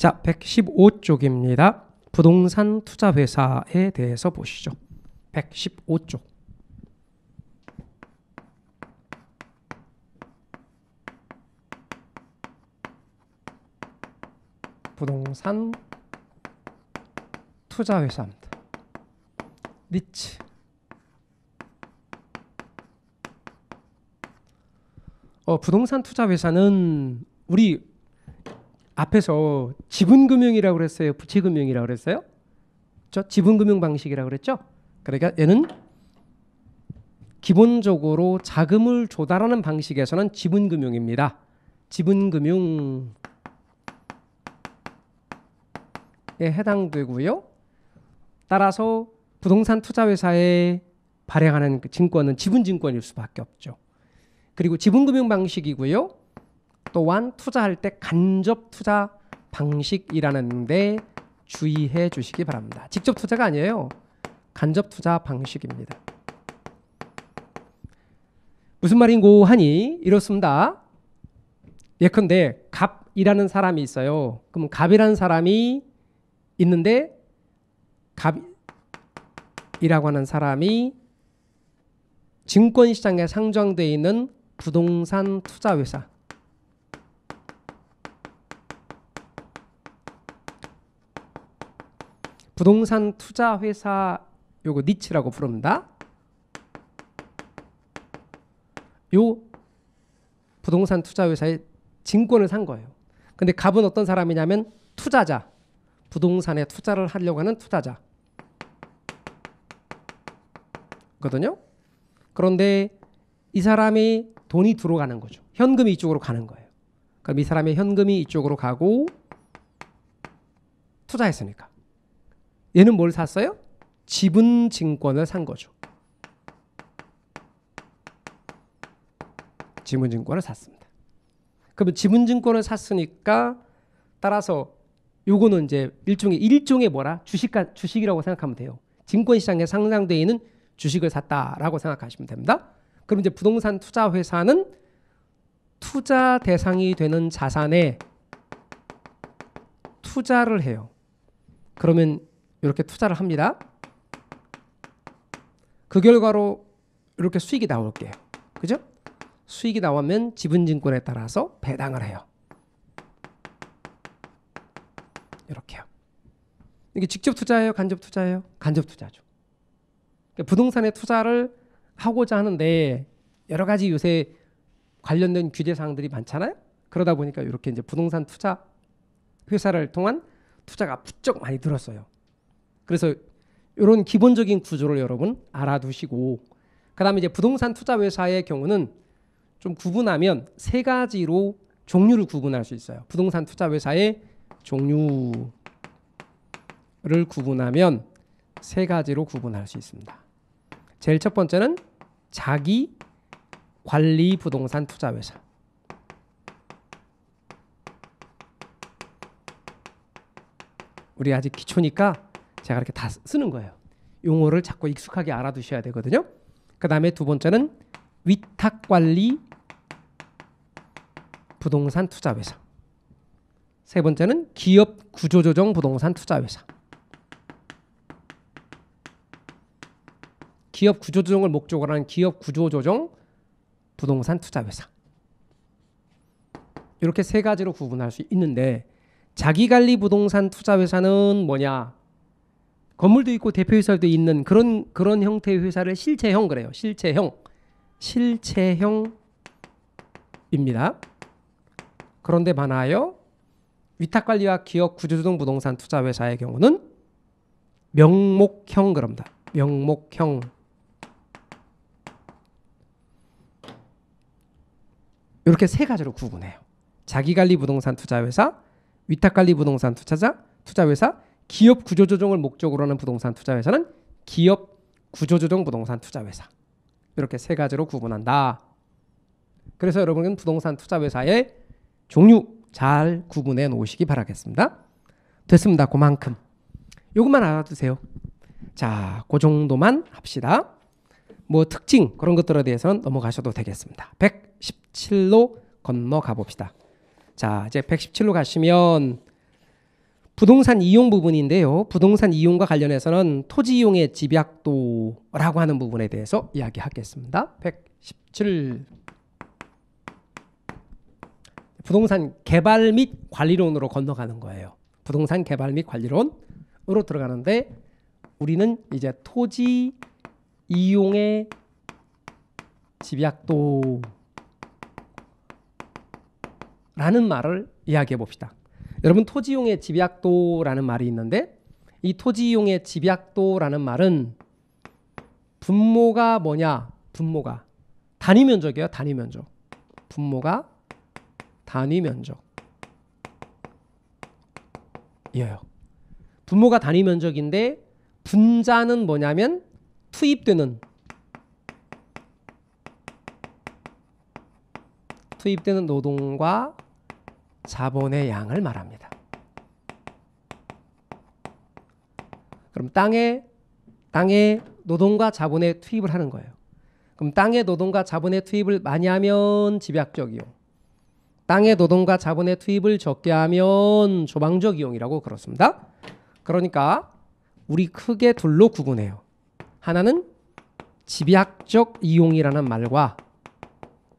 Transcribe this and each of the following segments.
자, 115쪽입니다. 부동산 투자 회사에 대해서 보시죠. 115쪽. 부동산 투자 회사입니다. 니츠 어, 부동산 투자 회사는 우리 앞에서 지분금융이라고 그랬어요? 부채금융이라고 그랬어요? 저 지분금융 방식이라고 그랬죠? 그러니까 얘는 기본적으로 자금을 조달하는 방식에서는 지분금융입니다. 지분금융에 해당되고요. 따라서 부동산 투자회사에 발행하는 그 증권은 지분증권일 수밖에 없죠. 그리고 지분금융 방식이고요. 또한 투자할 때 간접 투자 방식이라는데 주의해 주시기 바랍니다. 직접 투자가 아니에요. 간접 투자 방식입니다. 무슨 말인고 하니 이렇습니다. 예컨대 갑이라는 사람이 있어요. 그럼 갑이라는 사람이 있는데 갑이라고 하는 사람이 증권시장에 상장되어 있는 부동산 투자회사 부동산 투자 회사 요거 니치라고 부릅니다. 요 부동산 투자 회사에 증권을 산 거예요. 근데 갑은 어떤 사람이냐면 투자자. 부동산에 투자를 하려고 하는 투자자. 거든요. 그런데 이 사람이 돈이 들어가는 거죠. 현금이 이쪽으로 가는 거예요. 그럼 이 사람의 현금이 이쪽으로 가고 투자했으니까. 얘는 뭘 샀어요? 지분 증권을 산 거죠. 지분 증권을 샀습니다. 그러면 지분 증권을 샀으니까 따라서 요거는 이제 일종의 일종의 뭐라 주식 주식이라고 생각하면 돼요. 증권 시장에 상장되어 있는 주식을 샀다라고 생각하시면 됩니다. 그럼 이제 부동산 투자 회사는 투자 대상이 되는 자산에 투자를 해요. 그러면 이렇게 투자를 합니다. 그 결과로 이렇게 수익이 나올게요. 그죠? 수익이 나오면 지분증권에 따라서 배당을 해요. 이렇게요. 이게 직접 투자예요? 간접 투자예요? 간접 투자죠. 그러니까 부동산에 투자를 하고자 하는데 여러 가지 요새 관련된 규제 사항들이 많잖아요. 그러다 보니까 이렇게 이제 부동산 투자 회사를 통한 투자가 부쩍 많이 늘었어요. 그래서 이런 기본적인 구조를 여러분 알아두시고 그다음에 이제 부동산 투자 회사의 경우는 좀 구분하면 세 가지로 종류를 구분할 수 있어요. 부동산 투자 회사의 종류를 구분하면 세 가지로 구분할 수 있습니다. 제일 첫 번째는 자기 관리 부동산 투자 회사. 우리 아직 기초니까 제가 이렇게 다 쓰는 거예요. 용어를 자꾸 익숙하게 알아두셔야 되거든요. 그 다음에 두 번째는 위탁관리 부동산 투자회사. 세 번째는 기업 구조조정 부동산 투자회사. 기업 구조조정을 목적으로 하는 기업 구조조정 부동산 투자회사. 이렇게 세 가지로 구분할 수 있는데 자기관리 부동산 투자회사는 뭐냐? 건물도 있고 대표이사도 있는 그런 그런 형태의 회사를 실체형 그래요. 실체형. 실체형입니다. 그런데 반하여 위탁관리와 기업 구조조정 부동산 투자 회사의 경우는 명목형 그럽니다. 명목형. 이렇게 세 가지로 구분해요. 자기관리 부동산 투자회사, 위탁관리 부동산 투자자, 투자회사, 기업 구조조정을 목적으로 하는 부동산 투자 회사는 기업 구조조정 부동산 투자 회사 이렇게 세 가지로 구분한다. 그래서 여러분은 부동산 투자 회사의 종류 잘 구분해 놓으시기 바라겠습니다. 됐습니다. 그만큼 이것만 알아두세요. 자, 그 정도만 합시다. 뭐 특징 그런 것들에 대해서는 넘어가셔도 되겠습니다. 117로 건너가 봅시다. 자, 이제 117로 가시면 부동산 이용 부분인데요. 부동산 이용과 관련해서는 토지 이용의 집약도라고 하는 부분에 대해서 이야기하겠습니다. 117 부동산 개발 및 관리론으로 건너가는 거예요. 부동산 개발 및 관리론으로 들어가는데 우리는 이제 토지 이용의 집약도라는 말을 이야기해 봅시다. 여러분 토지용의 집약도라는 말이 있는데 이 토지용의 집약도라는 말은 분모가 뭐냐? 분모가 단위 면적이에요. 단위 면적. 분모가 단위 면적. 이에요. 분모가 단위 면적인데 분자는 뭐냐면 투입되는 투입되는 노동과 자본의 양을 말합니다. 그럼 땅에 땅에 노동과 자본에 투입을 하는 거예요. 그럼 땅의 노동과 자본의 투입을 많이 하면 집약적 이용. 땅의 노동과 자본의 투입을 적게 하면 조방적 이용이라고 그렇습니다. 그러니까 우리 크게 둘로 구분해요. 하나는 집약적 이용이라는 말과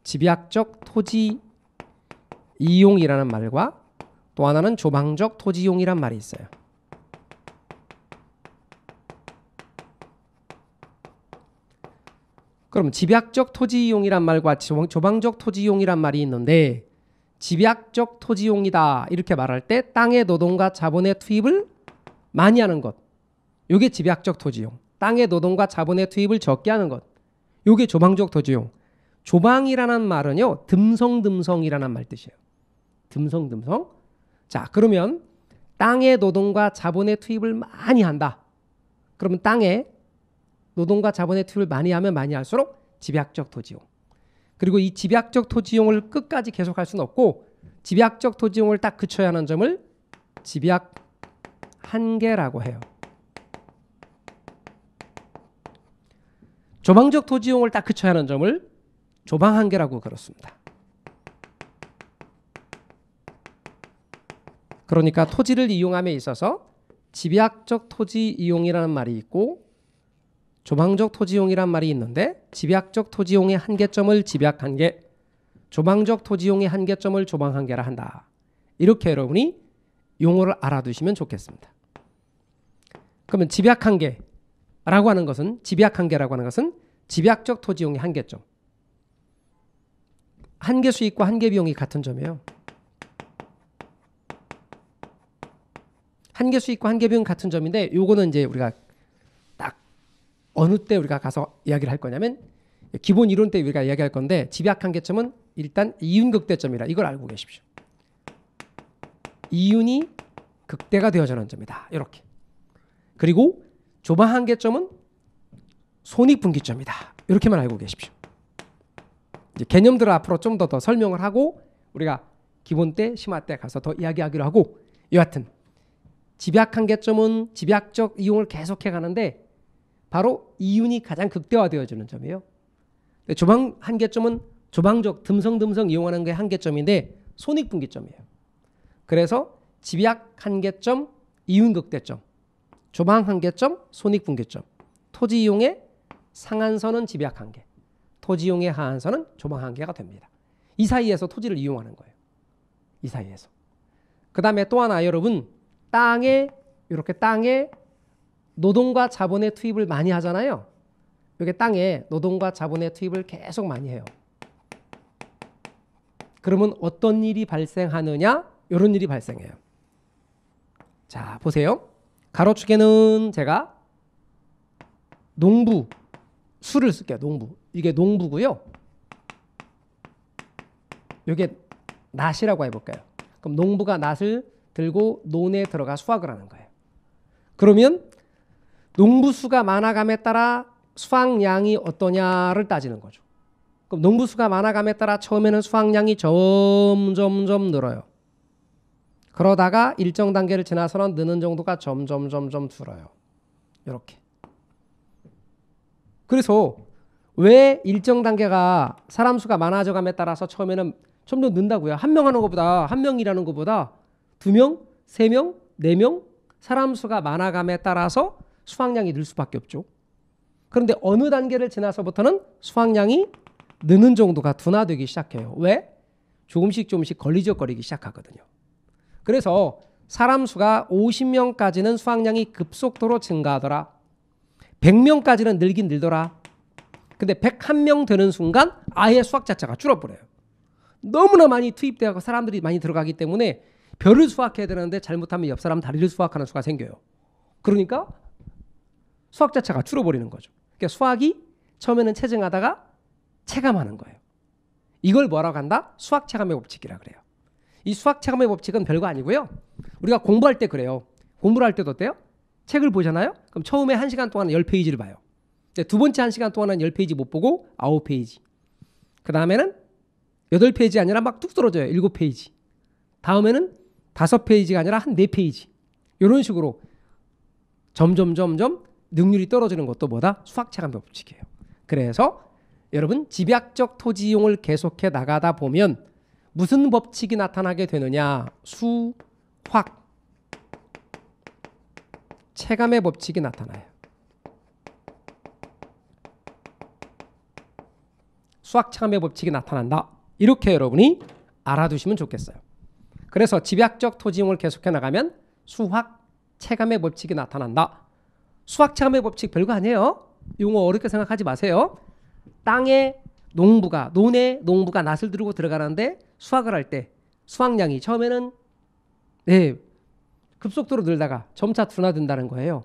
집약적 토지 이용이라는 말과 또 하나는 조방적 토지용이란 말이 있어요. 그럼 집약적 토지용이란 말과 조방적 토지용이란 말이 있는데 집약적 토지용이다 이렇게 말할 때 땅의 노동과 자본의 투입을 많이 하는 것 이게 집약적 토지용 땅의 노동과 자본의 투입을 적게 하는 것 이게 조방적 토지용 조방이라는 말은요 듬성듬성이라는 말 뜻이에요 듬성듬성. 자, 그러면 땅의 노동과 자본의 투입을 많이 한다. 그러면 땅에 노동과 자본의 투입을 많이 하면 많이 할수록 집약적 토지용. 그리고 이 집약적 토지용을 끝까지 계속할 수는 없고 집약적 토지용을 딱 그쳐야 하는 점을 집약 한계라고 해요. 조방적 토지용을 딱 그쳐야 하는 점을 조방 한계라고 그렇습니다. 그러니까 토지를 이용함에 있어서 집약적 토지 이용이라는 말이 있고 조망적 토지용이란 이 말이 있는데 집약적 토지용의 이 한계점을 집약한 게 조망적 토지용의 이 한계점을 조망한 게라 한다. 이렇게 여러분이 용어를 알아두시면 좋겠습니다. 그러면 집약 한계라고 하는 것은 집약 한계라고 하는 것은 집약적 토지용의 이 한계점. 한계 수익과 한계 비용이 같은 점이에요. 한계 수익과 한계 비용 같은 점인데 요거는 이제 우리가 딱 어느 때 우리가 가서 이야기를 할 거냐면 기본 이론 때 우리가 이야기할 건데 집약 한계점은 일단 이윤 극대점이라 이걸 알고 계십시오. 이윤이 극대가 되어지는 점이다. 이렇게. 그리고 조은 한계점은 손익분기점이다. 이렇게만 알고 계십시오. 이제 개념들을 앞으로 좀 더 더 설명을 하고 우리가 기본 때 심화 때 가서 더 이야기하기로 하고 여하튼 집약한 개점은 집약적 이용을 계속해 가는데 바로 이윤이 가장 극대화되어지는 점이에요. 조방 한계점은 조방적 듬성듬성 이용하는 게 한계점인데 손익분기점이에요. 그래서 집약 한계점, 이윤 극대점, 조방 한계점, 손익분기점, 토지 이용의 상한선은 집약 한계, 토지 이용의 하한선은 조방 한계가 됩니다. 이 사이에서 토지를 이용하는 거예요. 이 사이에서. 그 다음에 또 하나 여러분 땅에 이렇게 땅에 노동과 자본의 투입을 많이 하잖아요. 이게 땅에 노동과 자본의 투입을 계속 많이 해요. 그러면 어떤 일이 발생하느냐? 이런 일이 발생해요. 자, 보세요. 가로축에는 제가 농부, 수를 쓸게요. 농부. 이게 농부고요. 이게 낫이라고 해볼까요? 그럼 농부가 낫을 들고 논에 들어가 수확을 하는 거예요. 그러면 농부수가 많아감에 따라 수확량이 어떠냐를 따지는 거죠. 그럼 농부수가 많아감에 따라 처음에는 수확량이 점점점 늘어요. 그러다가 일정 단계를 지나서는 느는 정도가 점점점점 줄어요. 이렇게. 그래서 왜 일정 단계가 사람 수가 많아져감에 따라서 처음에는 점점 는다고요. 한 명 하는 것보다 한 명이라는 것보다 두명세명네명 네 사람 수가 많아감에 따라서 수확량이 늘 수밖에 없죠. 그런데 어느 단계를 지나서부터는 수확량이 느는 정도가 둔화되기 시작해요. 왜? 조금씩 조금씩 걸리적거리기 시작하거든요. 그래서 사람 수가 50명까지는 수확량이 급속도로 증가하더라. 100명까지는 늘긴 늘더라. 근데 101명 되는 순간 아예 수확 자체가 줄어버려요. 너무나 많이 투입되고 사람들이 많이 들어가기 때문에 별을 수확해야 되는데 잘못하면 옆 사람 다리를 수확하는 수가 생겨요. 그러니까 수학 자체가 줄어버리는 거죠. 그러니까 수학이 처음에는 체증하다가 체감하는 거예요. 이걸 뭐라고 한다? 수학 체감의 법칙이라 그래요. 이 수학 체감의 법칙은 별거 아니고요. 우리가 공부할 때 그래요. 공부를 할 때도 어때요? 책을 보잖아요? 그럼 처음에 한시간 동안 10페이지를 봐요. 두 번째 한시간 동안은 10페이지 못 보고 9페이지. 그 다음에는 8페이지 아니라 막 뚝 떨어져요. 7페이지. 다음에는 다섯 페이지가 아니라 한 네 페이지. 이런 식으로 점점 점점 능률이 떨어지는 것도 뭐다? 수학체감 법칙이에요. 그래서 여러분 집약적 토지 이용을 계속해 나가다 보면 무슨 법칙이 나타나게 되느냐? 수확 체감의 법칙이 나타나요. 수학 체감의 법칙이 나타난다. 이렇게 여러분이 알아두시면 좋겠어요. 그래서 집약적 토지용을 계속해 나가면 수학 체감의 법칙이 나타난다. 수학 체감의 법칙 별거 아니에요. 용어 어렵게 생각하지 마세요. 땅에 농부가 논에 농부가 낫을 들고 들어가는데 수확을 할 때 수확량이 처음에는 네 급속도로 늘다가 점차 둔화된다는 거예요.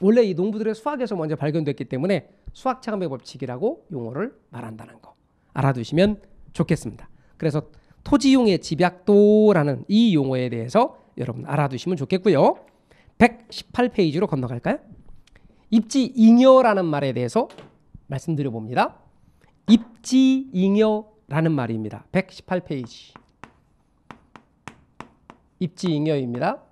원래 이 농부들의 수학에서 먼저 발견됐기 때문에 수학 체감의 법칙이라고 용어를 말한다는 거 알아두시면 좋겠습니다. 그래서 토지용의 집약도라는 이 용어에 대해서 여러분 알아두시면 좋겠고요. 118페이지로 건너갈까요? 입지잉여라는 말에 대해서 말씀드려 봅니다. 입지잉여라는 말입니다. 118페이지. 입지잉여입니다.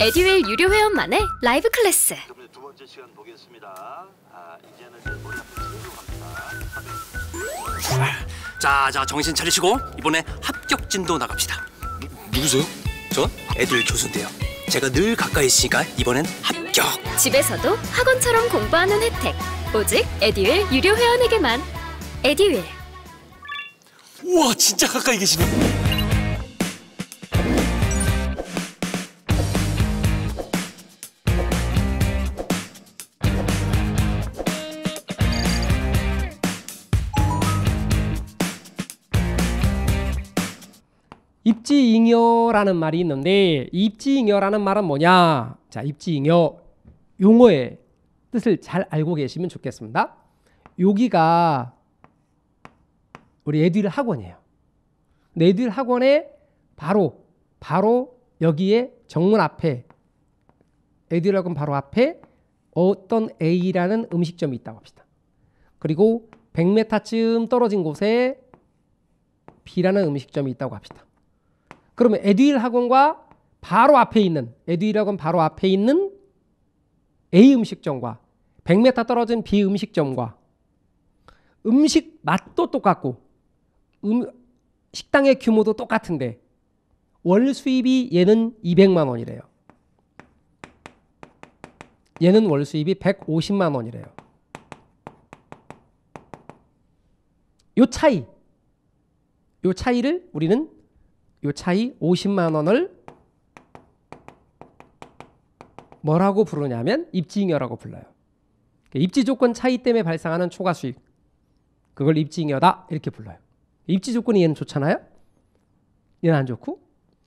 에듀윌 유료 회원만의 라이브 클래스. 두 번째 시간 보겠습니다. 아, 이제는 아, 자, 자 정신 차리시고 이번에 합격진도 나갑시다. 누, 구세요 저? 애들 교수인데요. 제가 늘 가까이 있으니까 이번엔 합격. 집에서도 학원처럼 공부하는 혜택. 오직 에듀윌 유료 회원에게만. 에듀윌. 우와 진짜 가까이 계시네. 입지잉여라는 말이 있는데 입지잉여라는 말은 뭐냐? 자, 입지잉여 용어의 뜻을 잘 알고 계시면 좋겠습니다. 여기가 우리 에듀일 학원이에요. 에듀일 학원에 바로 바로 여기에 정문 앞에 에듀일 학원 바로 앞에 어떤 A라는 음식점이 있다고 합시다. 그리고 100m쯤 떨어진 곳에 B라는 음식점이 있다고 합시다. 그러면 에듀일 학원과 바로 앞에 있는 에듀일 학원 바로 앞에 있는 A 음식점과 100m 떨어진 B 음식점과 음식 맛도 똑같고 음, 식당의 규모도 똑같은데 월 수입이 얘는 200만 원이래요. 얘는 월 수입이 150만 원이래요. 요 차이, 요 차이를 우리는 요 차이 50만 원을 뭐라고 부르냐면 입지잉여라고 불러요. 그러니까 입지 조건 차이 때문에 발생하는 초과 수익. 그걸 입지잉여다 이렇게 불러요. 입지 조건이 얘는 좋잖아요. 얘는 안 좋고.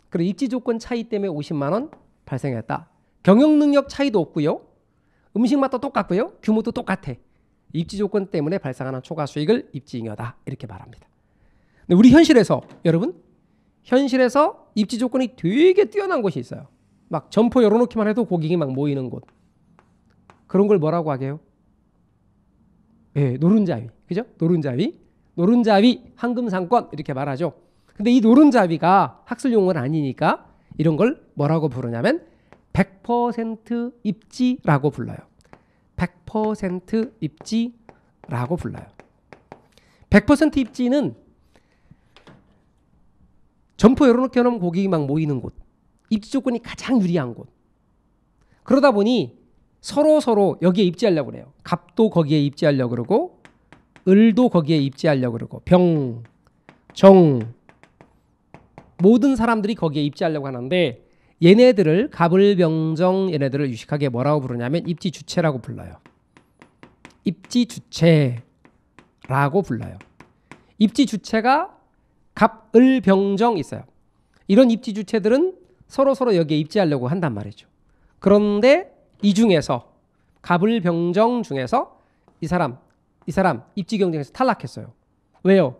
그리고 입지 조건 차이 때문에 50만 원 발생했다. 경영 능력 차이도 없고요. 음식 맛도 똑같고요. 규모도 똑같아. 입지 조건 때문에 발생하는 초과 수익을 입지잉여다 이렇게 말합니다. 근데 우리 현실에서 여러분 현실에서 입지 조건이 되게 뛰어난 곳이 있어요. 막 점포 열어놓기만 해도 고객이 막 모이는 곳. 그런 걸 뭐라고 하게요? 예, 노른자위. 그죠? 노른자위. 노른자위 황금상권 이렇게 말하죠. 근데 이 노른자위가 학술 용어는 아니니까 이런 걸 뭐라고 부르냐면 100% 입지라고 불러요. 100% 입지라고 불러요. 100% 입지는 점포 열어놓게 하면 고객이 막 모이는 곳, 입지 조건이 가장 유리한 곳. 그러다 보니 서로 서로 여기에 입지하려고 그래요. 갑도 거기에 입지하려고 그러고 을도 거기에 입지하려고 그러고 병, 정 모든 사람들이 거기에 입지하려고 하는데 얘네들을 갑을 병정 얘네들을 유식하게 뭐라고 부르냐면 입지 주체라고 불러요. 입지 주체라고 불러요. 입지 주체가 갑을 병정 있어요. 이런 입지 주체들은 서로 서로 여기에 입지하려고 한단 말이죠. 그런데 이 중에서 갑을 병정 중에서 이 사람 이 사람 입지 경쟁에서 탈락했어요. 왜요?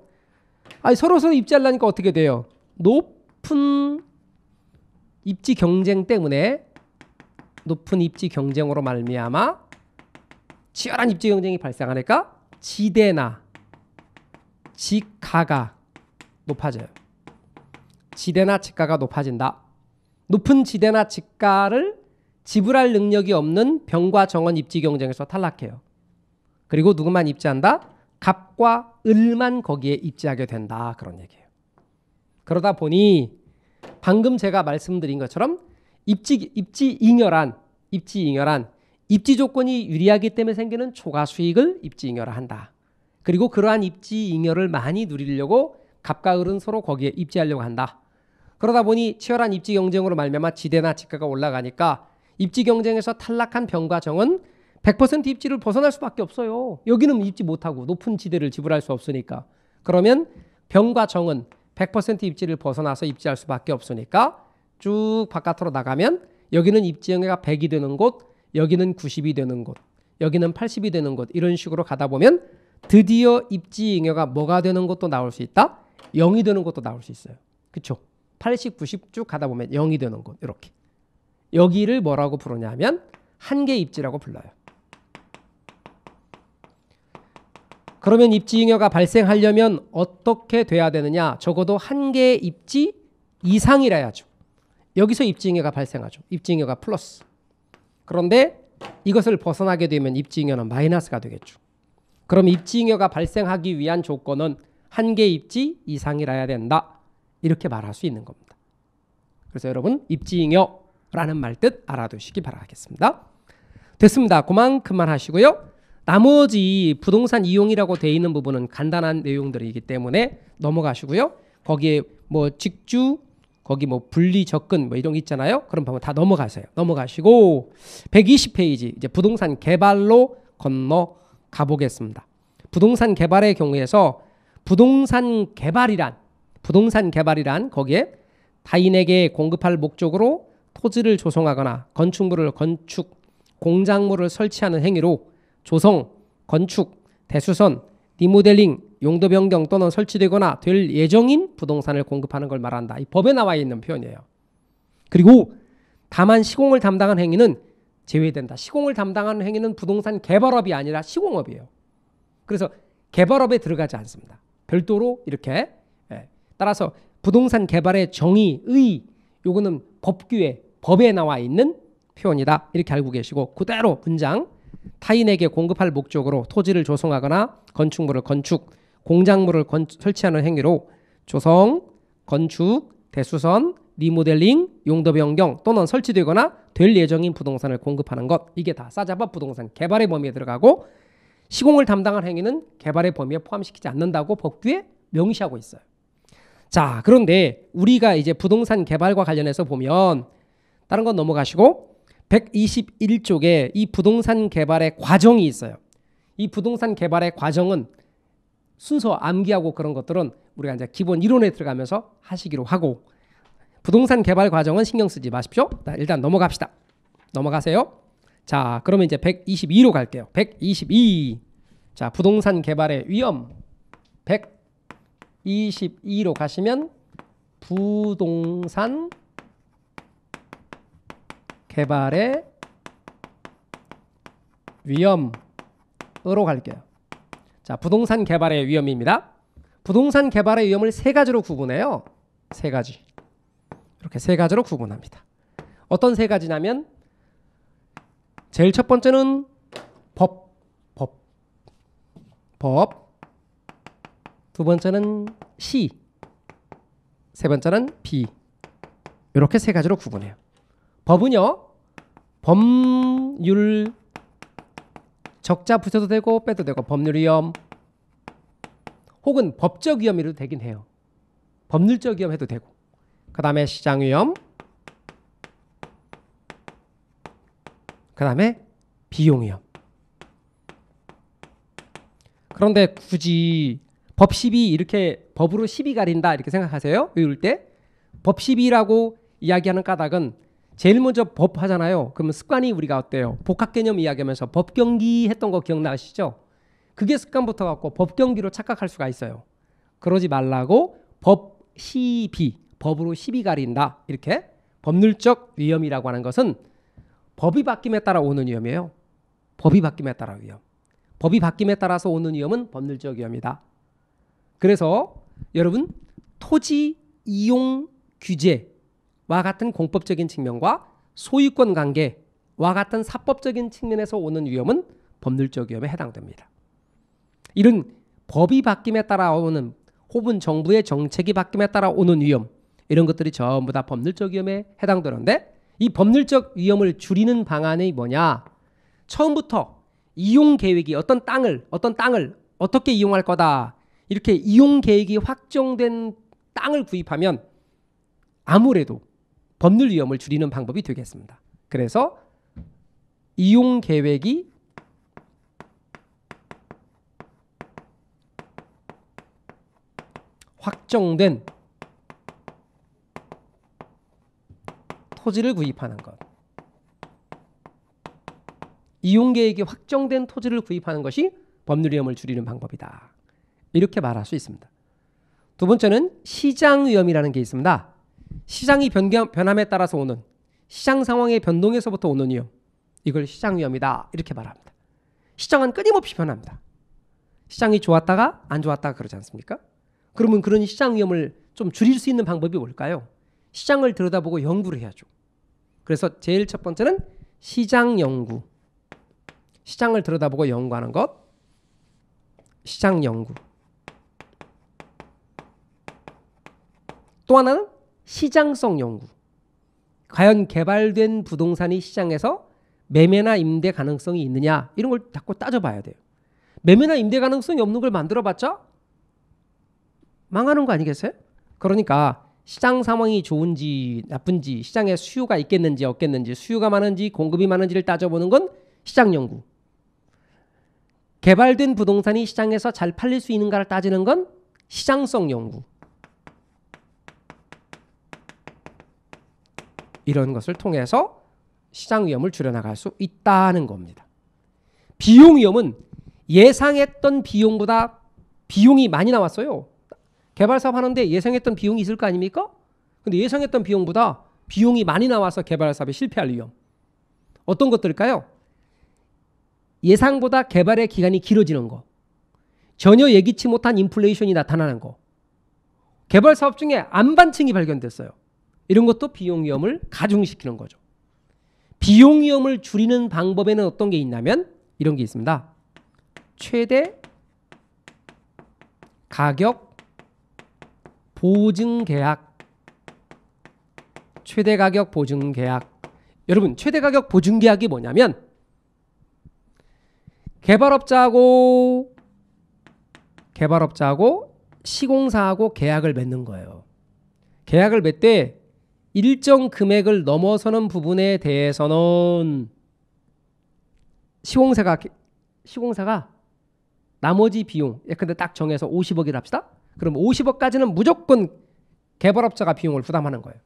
아니 서로 서로 입지하려니까 어떻게 돼요? 높은 입지 경쟁 때문에 높은 입지 경쟁으로 말미암아 치열한 입지 경쟁이 발생하니까 지대나 직가가 높아져요. 지대나 지가가 높아진다. 높은 지대나 지가를 지불할 능력이 없는 병과 정원 입지 경쟁에서 탈락해요. 그리고 누구만 입지한다? 갑과 을만 거기에 입지하게 된다. 그런 얘기예요. 그러다 보니 방금 제가 말씀드린 것처럼 입지 입지 잉여란 입지 잉여란 입지 조건이 유리하기 때문에 생기는 초과 수익을 입지 잉여라 한다. 그리고 그러한 입지 잉여를 많이 누리려고 갑과을은 서로 거기에 입지하려고 한다. 그러다 보니 치열한 입지 경쟁으로 말미암아 지대나 지가가 올라가니까 입지 경쟁에서 탈락한 병과 정은 100% 입지를 벗어날 수밖에 없어요. 여기는 입지 못하고 높은 지대를 지불할 수 없으니까. 그러면 병과 정은 100% 입지를 벗어나서 입지할 수밖에 없으니까 쭉 바깥으로 나가면 여기는 입지형애가 100이 되는 곳, 여기는 90이 되는 곳, 여기는 80이 되는 곳 이런 식으로 가다 보면 드디어 입지잉여가 뭐가 되는 것도 나올 수 있다? 0이 되는 것도 나올 수 있어요. 그쵸? 80, 90 쭉 가다 보면 0이 되는 곳 이렇게. 여기를 뭐라고 부르냐면 한계 입지라고 불러요. 그러면 입지잉여가 발생하려면 어떻게 돼야 되느냐? 적어도 한계 입지 이상이라 야죠 여기서 입지잉여가 발생하죠. 입지잉여가 플러스. 그런데 이것을 벗어나게 되면 입지잉여는 마이너스가 되겠죠. 그럼 입지잉여가 발생하기 위한 조건은 한개 입지 이상이라야 된다. 이렇게 말할 수 있는 겁니다. 그래서 여러분 입지잉여라는 말뜻 알아두시기 바라겠습니다. 됐습니다. 그만큼만 하시고요. 나머지 부동산 이용이라고 되어 있는 부분은 간단한 내용들이기 때문에 넘어가시고요. 거기에 뭐 직주, 거기 뭐 분리 접근 뭐 이런 게 있잖아요. 그럼 방법 다 넘어가세요. 넘어가시고 120페이지 이제 부동산 개발로 건너 가보겠습니다. 부동산 개발의 경우에서 부동산 개발이란 부동산 개발이란 거기에 타인에게 공급할 목적으로 토지를 조성하거나 건축물을 건축 공작물을 설치하는 행위로 조성, 건축, 대수선, 리모델링, 용도 변경 또는 설치되거나 될 예정인 부동산을 공급하는 걸 말한다. 이 법에 나와 있는 표현이에요. 그리고 다만 시공을 담당한 행위는 제외된다. 시공을 담당하는 행위는 부동산 개발업이 아니라 시공업이에요. 그래서 개발업에 들어가지 않습니다. 별도로 이렇게 예, 따라서 부동산 개발의 정의, 의 요거는 법규에 법에 나와 있는 표현이다. 이렇게 알고 계시고 그대로 문장 타인에게 공급할 목적으로 토지를 조성하거나 건축물을 건축, 공작물을 건, 설치하는 행위로 조성, 건축, 대수선, 리모델링, 용도 변경 또는 설치되거나 될 예정인 부동산을 공급하는 것 이게 다 싸잡아 부동산 개발의 범위에 들어가고 시공을 담당할 행위는 개발의 범위에 포함시키지 않는다고 법규에 명시하고 있어요. 자, 그런데 우리가 이제 부동산 개발과 관련해서 보면 다른 건 넘어가시고 121쪽에 이 부동산 개발의 과정이 있어요. 이 부동산 개발의 과정은 순서 암기하고 그런 것들은 우리가 이제 기본 이론에 들어가면서 하시기로 하고 부동산 개발 과정은 신경 쓰지 마십시오. 일단 넘어갑시다. 넘어가세요. 자, 그러면 이제 122로 갈게요. 122. 자, 부동산 개발의 위험. 122로 가시면 부동산 개발의 위험으로 갈게요. 자, 부동산 개발의 위험입니다. 부동산 개발의 위험을 세 가지로 구분해요. 세 가지. 이렇게 세 가지로 구분합니다. 어떤 세 가지냐면 제일 첫 번째는 법, 법, 법. 두 번째는 시. 세 번째는 비. 이렇게 세 가지로 구분해요. 법은요. 법률 적자 붙여도 되고 빼도 되고 법률 위험 혹은 법적 위험이라도 되긴 해요. 법률적 위험 해도 되고 그 다음에 시장 위험 그 다음에 비용이요. 그런데 굳이 법 12 이렇게 법으로 12 가린다 이렇게 생각하세요? 외울 때. 법 12라고 이야기하는 까닭은 제일 먼저 법 하잖아요. 그러면 습관이 우리가 어때요? 복합 개념 이야기하면서 법 경기 했던 거 기억나시죠? 그게 습관부터 갖고 법 경기로 착각할 수가 있어요. 그러지 말라고 법 시비, 법으로 시비 가린다. 이렇게 법률적 위험이라고 하는 것은 법이 바뀜에 따라 오는 위험이에요. 법이 바뀜에 따라 위험. 법이 바뀜에 따라서 오는 위험은 법률적 위험이다. 그래서 여러분 토지 이용 규제와 같은 공법적인 측면과 소유권 관계와 같은 사법적인 측면에서 오는 위험은 법률적 위험에 해당됩니다. 이런 법이 바뀜에 따라오는 혹은 정부의 정책이 바뀜에 따라 오는 위험 이런 것들이 전부 다 법률적 위험에 해당되는데 이 법률적 위험을 줄이는 방안이 뭐냐? 처음부터 이용 계획이 어떤 땅을 어떤 땅을 어떻게 이용할 거다. 이렇게 이용 계획이 확정된 땅을 구입하면 아무래도 법률 위험을 줄이는 방법이 되겠습니다. 그래서 이용 계획이 확정된 토지를 구입하는 것. 이용계획이 확정된 토지를 구입하는 것이 법률 위험을 줄이는 방법이다. 이렇게 말할 수 있습니다. 두 번째는 시장 위험이라는 게 있습니다. 시장이 변경, 변함에 따라서 오는 시장 상황의 변동에서부터 오는 위험. 이걸 시장 위험이다. 이렇게 말합니다. 시장은 끊임없이 변합니다. 시장이 좋았다가 안 좋았다가 그러지 않습니까? 그러면 그런 시장 위험을 좀 줄일 수 있는 방법이 뭘까요? 시장을 들여다보고 연구를 해야죠. 그래서 제일 첫 번째는 시장 연구. 시장을 들여다보고 연구하는 것. 시장 연구. 또 하나는 시장성 연구. 과연 개발된 부동산이 시장에서 매매나 임대 가능성이 있느냐 이런 걸 자꾸 따져봐야 돼요. 매매나 임대 가능성이 없는 걸 만들어봤자 망하는 거 아니겠어요? 그러니까 시장 상황이 좋은지 나쁜지 시장에 수요가 있겠는지 없겠는지 수요가 많은지 공급이 많은지를 따져보는 건 시장 연구. 개발된 부동산이 시장에서 잘 팔릴 수 있는가를 따지는 건 시장성 연구. 이런 것을 통해서 시장 위험을 줄여나갈 수 있다는 겁니다. 비용 위험은 예상했던 비용보다 비용이 많이 나왔어요. 개발 사업 하는데 예상했던 비용이 있을 거 아닙니까? 근데 예상했던 비용보다 비용이 많이 나와서 개발 사업에 실패할 위험. 어떤 것들일까요? 예상보다 개발의 기간이 길어지는 거. 전혀 예기치 못한 인플레이션이 나타나는 거. 개발 사업 중에 안반층이 발견됐어요. 이런 것도 비용 위험을 가중시키는 거죠. 비용 위험을 줄이는 방법에는 어떤 게 있냐면 이런 게 있습니다. 최대 가격 보증 계약 최대 가격 보증 계약 여러분 최대 가격 보증 계약이 뭐냐면 개발업자하고 개발업자하고 시공사하고 계약을 맺는 거예요. 계약을 맺 때 일정 금액을 넘어서는 부분에 대해서는 시공사가 시공사가 나머지 비용 예컨대 딱 정해서 50억이라 합시다. 그럼 50억까지는 무조건 개발업자가 비용을 부담하는 거예요.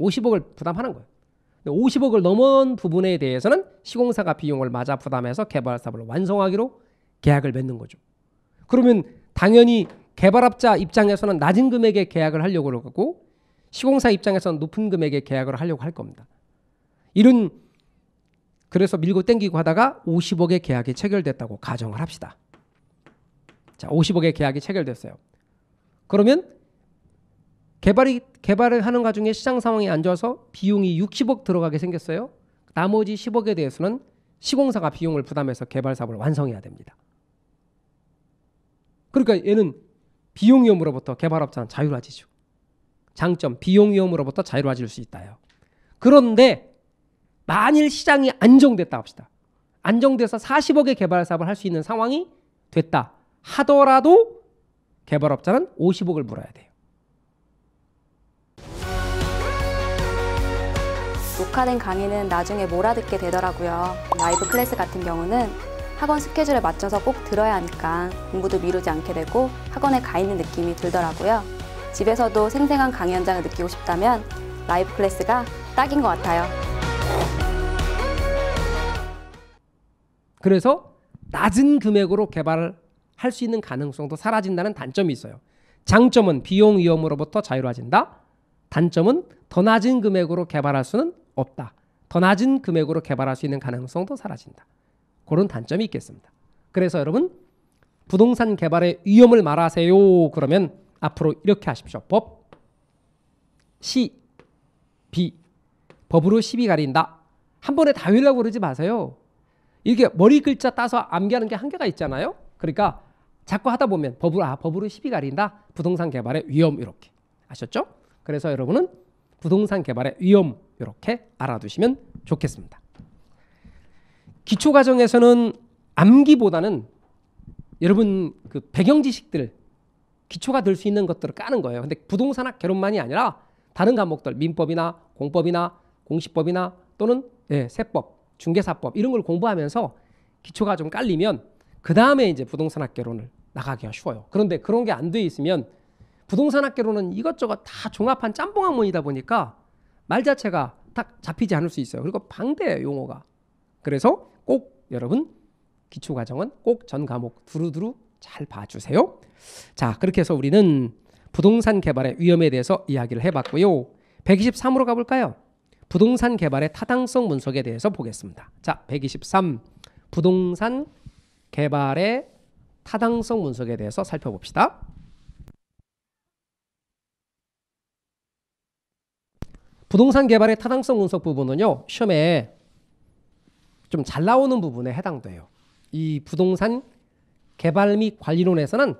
50억을 부담하는 거예요. 50억을 넘은 부분에 대해서는 시공사가 비용을 맞아 부담해서 개발 사업을 완성하기로 계약을 맺는 거죠. 그러면 당연히 개발업자 입장에서는 낮은 금액의 계약을 하려고 그러고 시공사 입장에서는 높은 금액의 계약을 하려고 할 겁니다. 이런 그래서 밀고 땡기고 하다가 50억의 계약이 체결됐다고 가정을 합시다. 자, 50억의 계약이 체결됐어요. 그러면 개발이 개발을 하는 과정에 시장 상황이 안 좋아서 비용이 60억 들어가게 생겼어요. 나머지 10억에 대해서는 시공사가 비용을 부담해서 개발 사업을 완성해야 됩니다. 그러니까 얘는 비용 위험으로부터 개발업자는 자유로워지죠. 장점 비용 위험으로부터 자유로워질 수 있다요. 그런데 만일 시장이 안정됐다 합시다. 안정돼서 40억의 개발 사업을 할 수 있는 상황이 됐다 하더라도 개발업자는 50억을 물어야 돼요. 녹화된 강의는 나중에 몰아듣게 되더라고요. 라이브 클래스 같은 경우는 학원 스케줄에 맞춰서 꼭 들어야 하니까 공부도 미루지 않게 되고 학원에 가 있는 느낌이 들더라고요. 집에서도 생생한 강의 현장을 느끼고 싶다면 라이브 클래스가 딱인 것 같아요. 그래서 낮은 금액으로 개발을 할수 있는 가능성도 사라진다는 단점이 있어요. 장점은 비용 위험으로부터 자유로워진다. 단점은 더 낮은 금액으로 개발할 수는 없다. 더 낮은 금액으로 개발할 수 있는 가능성도 사라진다. 그런 단점이 있겠습니다. 그래서 여러분 부동산 개발의 위험을 말하세요. 그러면 앞으로 이렇게 하십시오. 법, 시, 비. 법으로 시비 가린다. 한 번에 다 외우려고 그러지 마세요. 이게 머리 글자 따서 암기하는 게 한계가 있잖아요. 그러니까 자꾸 하다 보면 법으로 아 법으로 시비 가린다 부동산 개발의 위험 이렇게 아셨죠? 그래서 여러분은 부동산 개발의 위험 이렇게 알아두시면 좋겠습니다. 기초 과정에서는 암기보다는 여러분 그 배경 지식들 기초가 될 수 있는 것들을 까는 거예요. 근데 부동산학 개론만이 아니라 다른 과목들 민법이나 공법이나 공시법이나 또는 예, 세법, 중개사법 이런 걸 공부하면서 기초가 좀 깔리면 그 다음에 이제 부동산 학개론을 나가기가 쉬워요. 그런데 그런 게 안 돼 있으면 부동산 학개론은 이것저것 다 종합한 짬뽕 학문이다 보니까 말 자체가 딱 잡히지 않을 수 있어요. 그리고 방대해 용어가. 그래서 꼭 여러분 기초 과정은 꼭 전 과목 두루두루 잘 봐주세요. 자, 그렇게 해서 우리는 부동산 개발의 위험에 대해서 이야기를 해봤고요. 123으로 가볼까요? 부동산 개발의 타당성 분석에 대해서 보겠습니다. 자, 123 부동산 개발의 타당성 분석에 대해서 살펴봅시다. 부동산 개발의 타당성 분석 부분은요. 시험에 좀 잘 나오는 부분에 해당돼요. 이 부동산 개발 및 관리론에서는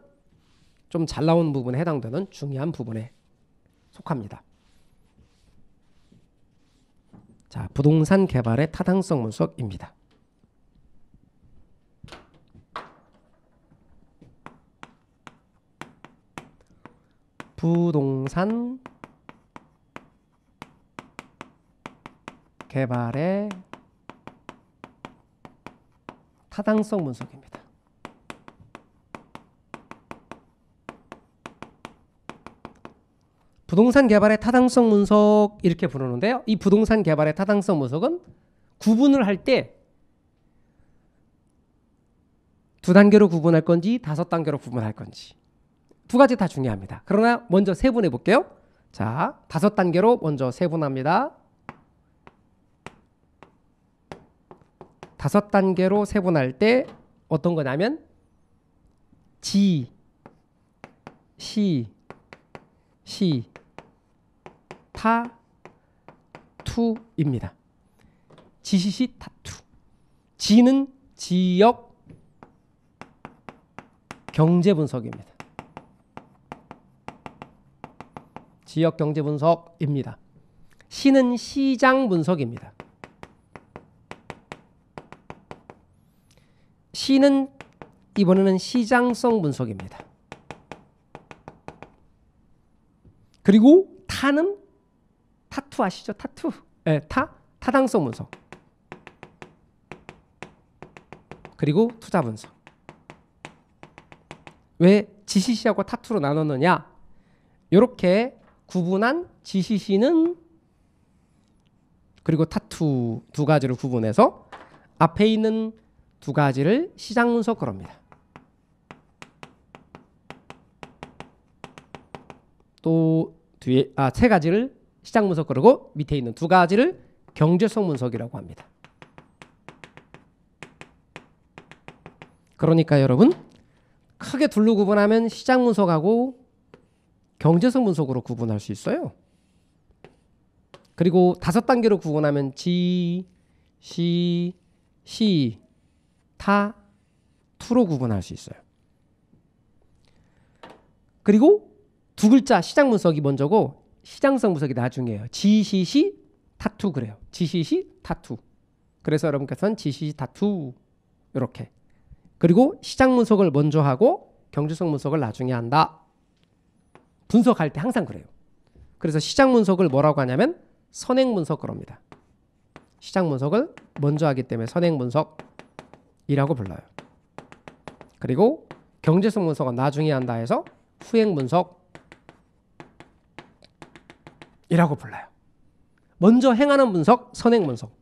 좀 잘 나오는 부분에 해당되는 중요한 부분에 속합니다. 자, 부동산 개발의 타당성 분석입니다. 부동산 개발의 타당성 분석입니다. 부동산 개발의 타당성 분석 이렇게 부르는데요. 이 부동산 개발의 타당성 분석은 구분을 할 때 두 단계로 구분할 건지 다섯 단계로 구분할 건지 두 가지 다 중요합니다. 그러나 먼저 세분해 볼게요. 자, 다섯 단계로 먼저 세분합니다. 다섯 단계로 세분할 때 어떤 거냐면 지, 시, 시, 타, 투입니다. 지시시 타투. 지는 지역 경제 분석입니다. 지역 경제 분석입니다. 시는 시장 분석입니다. 시는 이번에는 시장성 분석입니다. 그리고 타는 타투 아시죠? 타투. 에, 예, 타 타당성 분석. 그리고 투자 분석. 왜 지시시하고 타투로 나눴느냐? 이렇게 구분한 지시시는 그리고 타투 두 가지를 구분해서 앞에 있는 두 가지를 시장 문서 그럽니다. 또 뒤에 아 세 가지를 시장 문서그리고 밑에 있는 두 가지를 경제성 문석이라고 합니다. 그러니까 여러분 크게 둘로 구분하면 시장 문서가고 경제성 분석으로 구분할 수 있어요. 그리고 다섯 단계로 구분하면 지, 시, 시, 타, 투로 구분할 수 있어요. 그리고 두 글자 시장 분석이 먼저고 시장성 분석이 나중이에요. 지시시 타투 그래요. 지시시 타투. 그래서 여러분께서는 지시시 타투 이렇게. 그리고 시장 분석을 먼저 하고 경제성 분석을 나중에 한다. 분석할 때 항상 그래요. 그래서 시장 분석을 뭐라고 하냐면 선행 분석 그럽니다. 시장 분석을 먼저 하기 때문에 선행 분석이라고 불러요. 그리고 경제성 분석은 나중에 한다 해서 후행 분석이라고 불러요. 먼저 행하는 분석, 선행 분석.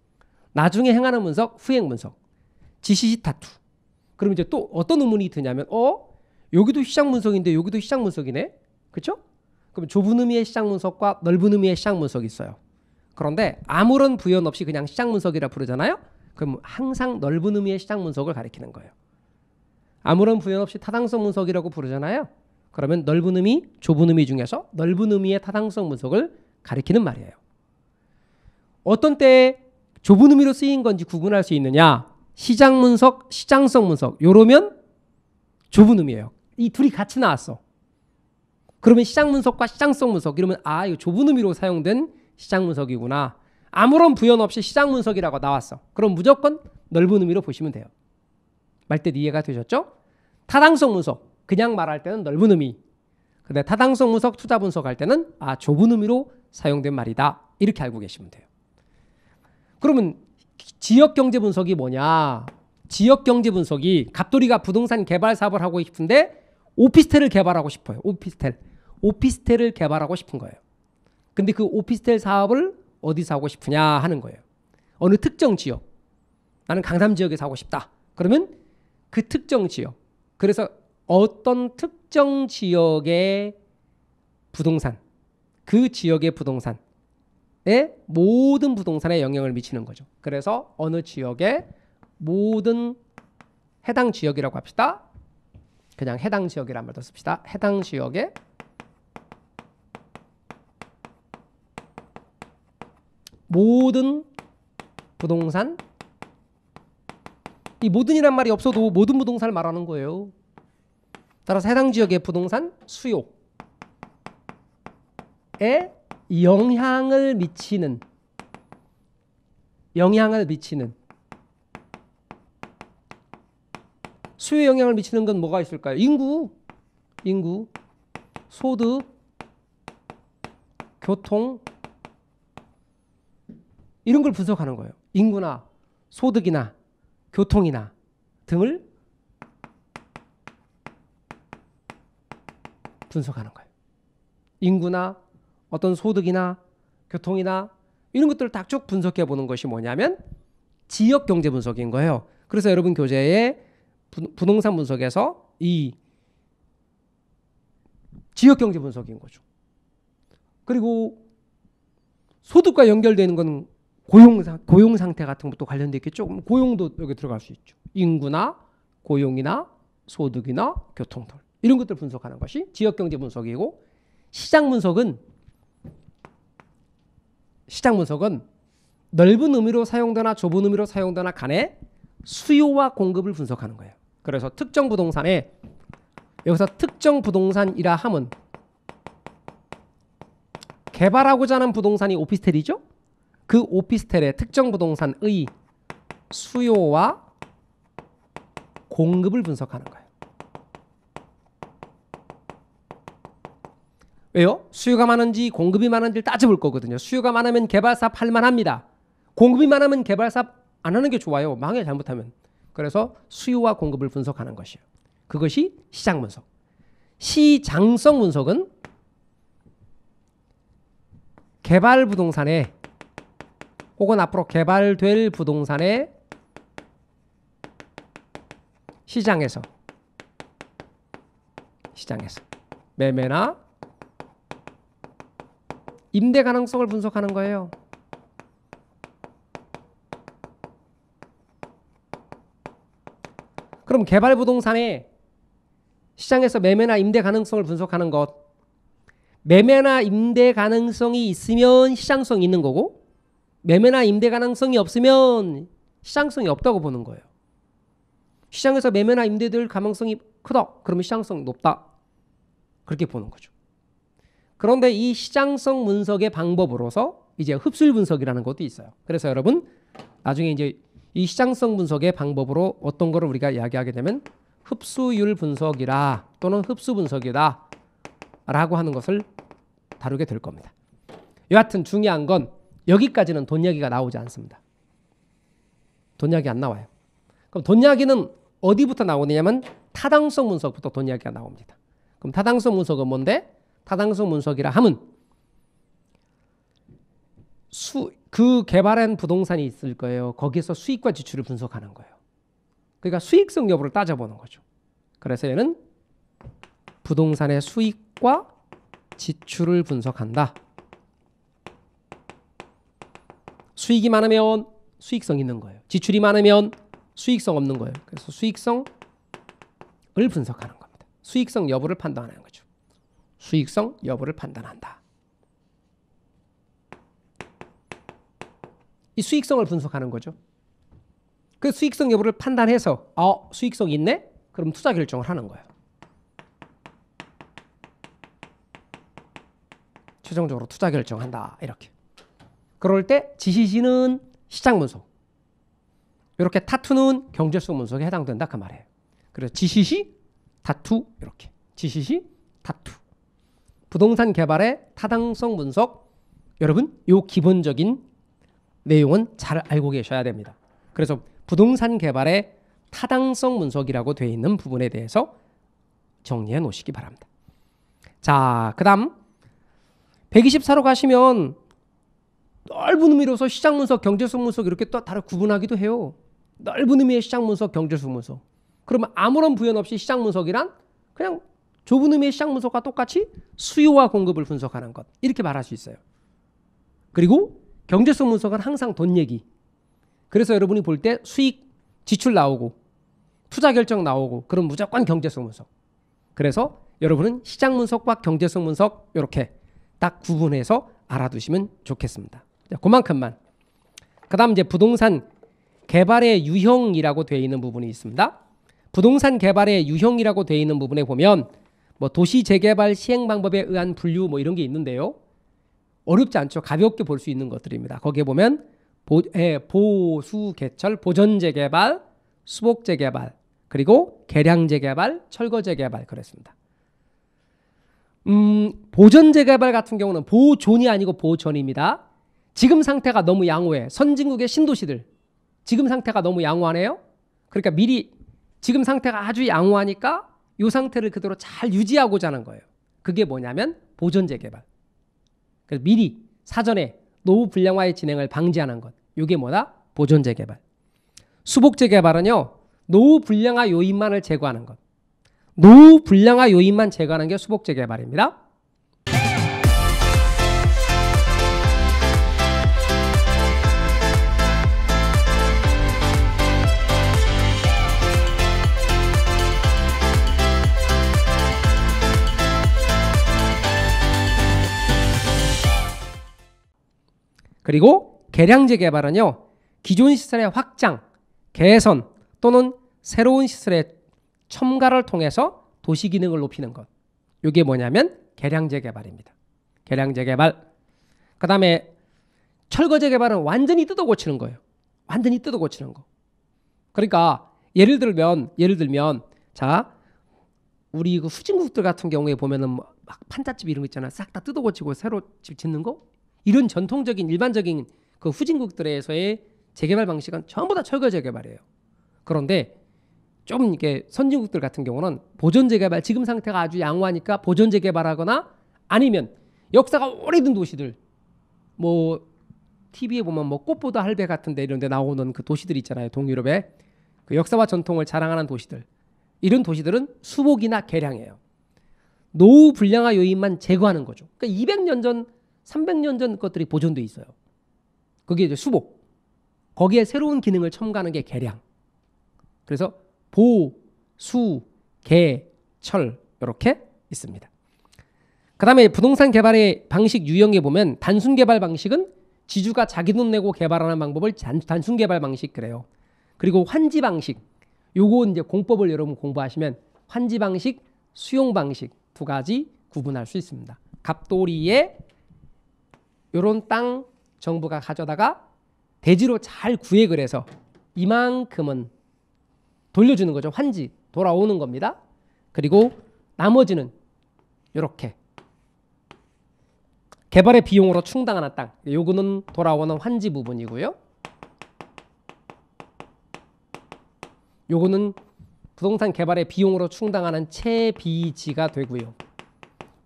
나중에 행하는 분석, 후행 분석. 지시시 타투. 그럼 이제 또 어떤 의문이 드냐면 어? 여기도 시장 분석인데 여기도 시장 분석이네. 그렇죠? 그럼 좁은 의미의 시장 분석과 넓은 의미의 시장 분석이 있어요. 그런데 아무런 부연 없이 그냥 시장 분석이라 부르잖아요. 그럼 항상 넓은 의미의 시장 분석을 가리키는 거예요. 아무런 부연 없이 타당성 분석이라고 부르잖아요. 그러면 넓은 의미, 좁은 의미 중에서 넓은 의미의 타당성 분석을 가리키는 말이에요. 어떤 때 좁은 의미로 쓰인 건지 구분할 수 있느냐? 시장 분석, 시장성 분석. 요러면 좁은 의미예요. 이 둘이 같이 나왔어. 그러면 시장 분석과 시장성 분석 이러면 아 이거 좁은 의미로 사용된 시장 분석이구나. 아무런 부연 없이 시장 분석이라고 나왔어. 그럼 무조건 넓은 의미로 보시면 돼요. 말뜻 이해가 되셨죠? 타당성 분석 그냥 말할 때는 넓은 의미. 근데 타당성 분석, 투자 분석할 때는 아 좁은 의미로 사용된 말이다. 이렇게 알고 계시면 돼요. 그러면 지역 경제 분석이 뭐냐? 지역 경제 분석이 갑돌이가 부동산 개발 사업을 하고 싶은데 오피스텔을 개발하고 싶어요. 오피스텔. 오피스텔을 개발하고 싶은 거예요. 근데 그 오피스텔 사업을 어디서 하고 싶으냐 하는 거예요. 어느 특정 지역. 나는 강남 지역에서 하고 싶다. 그러면 그 특정 지역. 그래서 어떤 특정 지역의 부동산, 그 지역의 부동산에 모든 부동산에 영향을 미치는 거죠. 그래서 어느 지역의 모든 해당 지역이라고 합시다. 그냥 해당 지역이란 말도 씁시다. 해당 지역의 모든 부동산 이 모든이란 말이 없어도 모든 부동산을 말하는 거예요. 따라서 해당 지역의 부동산 수요에 영향을 미치는 영향을 미치는 수요에 영향을 미치는 건 뭐가 있을까요? 인구, 인구, 소득, 교통, 이런 걸 분석하는 거예요. 인구나 소득이나 교통이나 등을 분석하는 거예요. 인구나 어떤 소득이나 교통이나 이런 것들을 딱쭉 분석해 보는 것이 뭐냐면 지역 경제 분석인 거예요. 그래서 여러분 교재에 부동산 분석에서 이 지역 경제 분석인 거죠. 그리고 소득과 연결되는 건 고용 고용 상태 같은 것도 관련돼 있겠 조금 고용도 여기 들어갈 수 있죠. 인구나 고용이나 소득이나 교통 등 이런 것들 분석하는 것이 지역 경제 분석이고 시장 분석은 시장 분석은 넓은 의미로 사용되나 좁은 의미로 사용되나 간에 수요와 공급을 분석하는 거예요. 그래서 특정 부동산에 여기서 특정 부동산이라 함은 개발하고자 하는 부동산이 오피스텔이죠. 그 오피스텔의 특정 부동산의 수요와 공급을 분석하는 거예요. 왜요? 수요가 많은지 공급이 많은지를 따져볼 거거든요. 수요가 많으면 개발사업 만합니다 공급이 많으면 개발사안 하는 게 좋아요. 망해 잘못하면. 그래서 수요와 공급을 분석하는 것이에요. 그것이 시장 분석. 시장성 분석은 개발 부동산의 혹은 앞으로 개발될 부동산의 시장에서 시장에서 매매나 임대 가능성을 분석하는 거예요. 그럼 개발 부동산의 시장에서 매매나 임대 가능성을 분석하는 것 매매나 임대 가능성이 있으면 시장성 있는 거고 매매나 임대 가능성이 없으면 시장성이 없다고 보는 거예요. 시장에서 매매나 임대될 가능성이 크다. 그러면 시장성 이 높다. 그렇게 보는 거죠. 그런데 이 시장성 분석의 방법으로서 이제 흡수율 분석이라는 것도 있어요. 그래서 여러분 나중에 이제 이 시장성 분석의 방법으로 어떤 거를 우리가 이야기하게 되면 흡수율 분석이라 또는 흡수 분석이다 라고 하는 것을 다루게 될 겁니다. 여하튼 중요한 건 여기까지는 돈 이야기가 나오지 않습니다. 돈 이야기 안 나와요. 그럼 돈 이야기는 어디부터 나오냐면 타당성 분석부터 돈 이야기가 나옵니다. 그럼 타당성 분석은 뭔데? 타당성 분석이라 함은 수, 그 개발한 부동산이 있을 거예요. 거기서 수익과 지출을 분석하는 거예요. 그러니까 수익성 여부를 따져보는 거죠. 그래서 얘는 부동산의 수익과 지출을 분석한다. 수익이 많으면 수익성 있는 거예요. 지출이 많으면 수익성 없는 거예요. 그래서 수익성을 분석하는 겁니다. 수익성 여부를 판단하는 거죠. 수익성 여부를 판단한다. 이 수익성을 분석하는 거죠. 그 수익성 여부를 판단해서 어 수익성 있네? 그럼 투자 결정을 하는 거예요. 최종적으로 투자 결정한다 이렇게. 그럴 때 지시지는 시장 분석. 이렇게 타투는 경제성 분석에 해당된다 그 말이에요. 그래서 지시시 타투 이렇게 지시시 타투 부동산 개발의 타당성 분석 여러분 요 기본적인 내용은 잘 알고 계셔야 됩니다. 그래서 부동산 개발의 타당성 분석이라고 되어 있는 부분에 대해서 정리해 놓으시기 바랍니다. 자, 그 다음 124로 가시면 넓은 의미로서 시장 문서 경제 순문서 이렇게 또 다른 구분하기도 해요. 넓은 의미의 시장 문서 경제 순문서 그러면 아무런 부연 없이 시장 문서이란 그냥 좁은 의미의 시장 문서가 똑같이 수요와 공급을 분석하는 것 이렇게 말할 수 있어요. 그리고 경제성 문서은 항상 돈 얘기. 그래서 여러분이 볼 때 수익, 지출 나오고 투자 결정 나오고 그럼 무조건 경제성 문서 그래서 여러분은 시장 문서과 경제성 문서 이렇게 딱 구분해서 알아두시면 좋겠습니다. 그만큼만. 그 다음 이제 부동산 개발의 유형이라고 되어 있는 부분이 있습니다. 부동산 개발의 유형이라고 되어 있는 부분에 보면 뭐 도시 재개발 시행 방법에 의한 분류 뭐 이런 게 있는데요. 어렵지 않죠. 가볍게 볼 수 있는 것들입니다. 거기에 보면 보, 예, 보수 개철, 보전 재개발, 수복 재개발, 그리고 개량 재개발, 철거 재개발 그랬습니다. 음, 보전 재개발 같은 경우는 보존이 아니고 보전입니다. 지금 상태가 너무 양호해. 선진국의 신도시들. 지금 상태가 너무 양호하네요. 그러니까 미리 지금 상태가 아주 양호하니까 이 상태를 그대로 잘 유지하고자 하는 거예요. 그게 뭐냐면 보존 재개발. 그래서 미리 사전에 노후 불량화의 진행을 방지하는 것. 이게 뭐다? 보존 재개발. 수복 재개발은요. 노후 불량화 요인만을 제거하는 것. 노후 불량화 요인만 제거하는 게 수복 재개발입니다. 그리고 개량제 개발은요. 기존 시설의 확장, 개선 또는 새로운 시설의 첨가를 통해서 도시 기능을 높이는 것. 이게 뭐냐면 개량제 개발입니다. 개량제 개발. 그 다음에 철거제 개발은 완전히 뜯어 고치는 거예요. 완전히 뜯어 고치는 거. 그러니까 예를 들면 예를 들면 자 우리 그 후진국들 같은 경우에 보면은 뭐 막 판잣집 이런 거 있잖아 싹 다 뜯어 고치고 새로 집 짓는 거 이런 전통적인 일반적인 그 후진국들에서의 재개발 방식은 전부 다 철거 재개발이에요. 그런데 좀 이게 선진국들 같은 경우는 보존 재개발 지금 상태가 아주 양호하니까 보존 재개발하거나 아니면 역사가 오래된 도시들 뭐 TV에 보면 뭐 꽃보다 할배 같은 데 이런 데 나오는 그 도시들 있잖아요. 동유럽에 그 역사와 전통을 자랑하는 도시들 이런 도시들은 수복이나 개량이요 노후 불량화 요인만 제거하는 거죠. 그러니까 200년 전 300년 전 것들이 보존돼 있어요. 그게 이제 수복. 거기에 새로운 기능을 첨가하는 게 계량. 그래서 보, 수, 개, 철 이렇게 있습니다. 그 다음에 부동산 개발의 방식 유형에 보면 단순 개발 방식은 지주가 자기 돈 내고 개발하는 방법을 단순 개발 방식 그래요. 그리고 환지 방식. 요거 이제 공법을 여러분 공부하시면 환지 방식, 수용 방식 두 가지 구분할 수 있습니다. 갑돌이의 요런 땅 정부가 가져다가 대지로 잘 구획을 해서 이만큼은 돌려주는 거죠. 환지 돌아오는 겁니다. 그리고 나머지는 이렇게 개발의 비용으로 충당하는 땅 요거는 돌아오는 환지 부분이고요. 요거는 부동산 개발의 비용으로 충당하는 채비지가 되고요.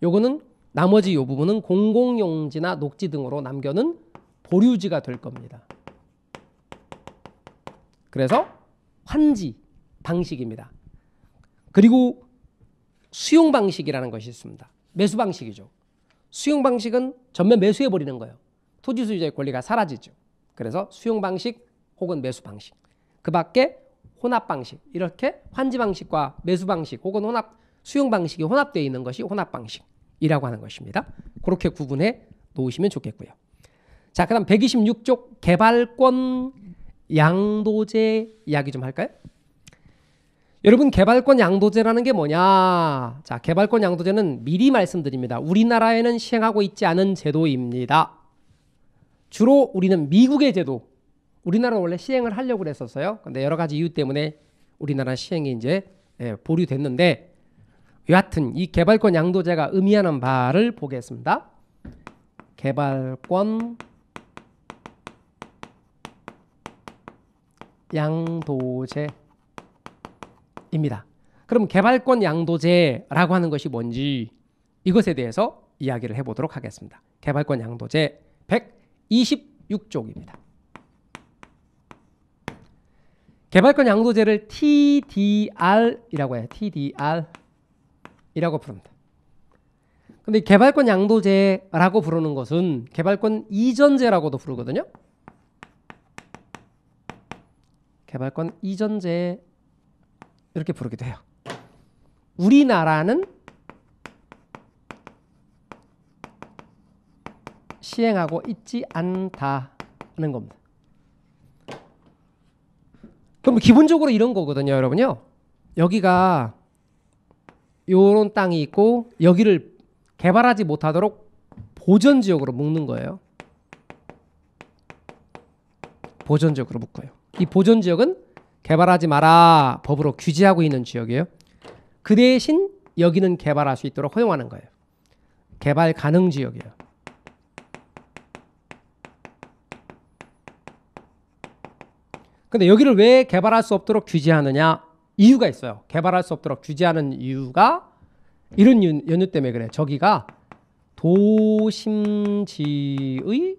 요거는 나머지 이 부분은 공공용지나 녹지 등으로 남겨는 보류지가 될 겁니다. 그래서 환지 방식입니다. 그리고 수용 방식이라는 것이 있습니다. 매수 방식이죠. 수용 방식은 전면 매수해 버리는 거예요. 토지 소유자의 권리가 사라지죠. 그래서 수용 방식 혹은 매수 방식. 그 밖에 혼합 방식 이렇게 환지 방식과 매수 방식 혹은 혼합 수용 방식이 혼합되어 있는 것이 혼합 방식. 이라고 하는 것입니다. 그렇게 구분해 놓으시면 좋겠고요. 자, 그 다음 126쪽 개발권 양도제 이야기 좀 할까요? 여러분 개발권 양도제라는 게 뭐냐? 자, 개발권 양도제는 미리 말씀드립니다. 우리나라에는 시행하고 있지 않은 제도입니다. 주로 우리는 미국의 제도, 우리나라 원래 시행을 하려고 했었어요. 근데 여러 가지 이유 때문에 우리나라 시행이 이제 예, 보류됐는데 여하튼 이 개발권 양도제가 의미하는 바를 보겠습니다. 개발권 양도제입니다. 그럼 개발권 양도제라고 하는 것이 뭔지 이것에 대해서 이야기를 해보도록 하겠습니다. 개발권 양도제 126조입니다. 개발권 양도제를 TDR이라고 해요. TDR. 이라고 부릅니다. 근데 개발권 양도제라고 부르는 것은 개발권 이전제라고도 부르거든요. 개발권 이전제 이렇게 부르기도 해요. 우리나라는 시행하고 있지 않다는 겁니다. 그럼 기본적으로 이런 거거든요, 여러분요. 여기가 요런 땅이 있고 여기를 개발하지 못하도록 보전 지역으로 묶는 거예요. 보전 지역으로 묶어요. 이 보전 지역은 개발하지 마라 법으로 규제하고 있는 지역이에요. 그 대신 여기는 개발할 수 있도록 허용하는 거예요. 개발 가능 지역이에요. 근데 여기를 왜 개발할 수 없도록 규제하느냐? 이유가 있어요. 개발할 수 없도록 규제하는 이유가 이런 연유 때문에 그래. 저기가 도심지의